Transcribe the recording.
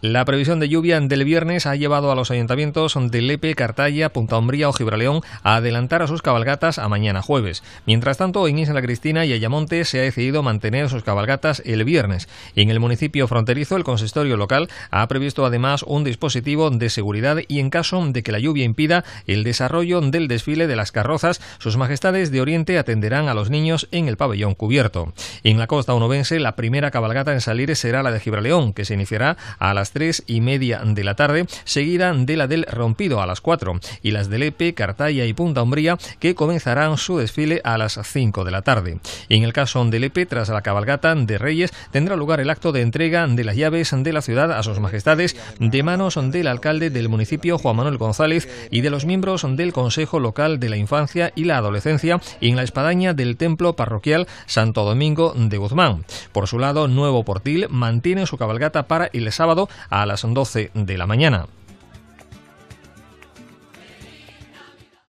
La previsión de lluvia del viernes ha llevado a los ayuntamientos de Lepe, Cartaya, Punta Umbría o Gibraleón a adelantar a sus cabalgatas a mañana jueves. Mientras tanto, en Isla Cristina y Ayamonte se ha decidido mantener sus cabalgatas el viernes. en el municipio fronterizo, el consistorio local ha previsto además un dispositivo de seguridad y en caso de que la lluvia impida el desarrollo del desfile de las carrozas, sus majestades de Oriente atenderán a los niños en el pabellón cubierto. En la costa onubense, la primera cabalgata en salir será la de Gibraleón, que se iniciará a las tres y media de la tarde, seguida de la del Rompido a las 4 y las del lepe Cartaya y Punta Umbría, que comenzarán su desfile a las 5 de la tarde. En el caso de lepe tras la cabalgata de Reyes, tendrá lugar el acto de entrega de las llaves de la ciudad a sus majestades de manos del alcalde del municipio, Juan Manuel González, y de los miembros del Consejo Local de la Infancia y la Adolescencia en la espadaña del templo parroquial Santo Domingo de Guzmán. Por su lado, Nuevo Portil mantiene su cabalgata para el sábado a las 12 de la mañana.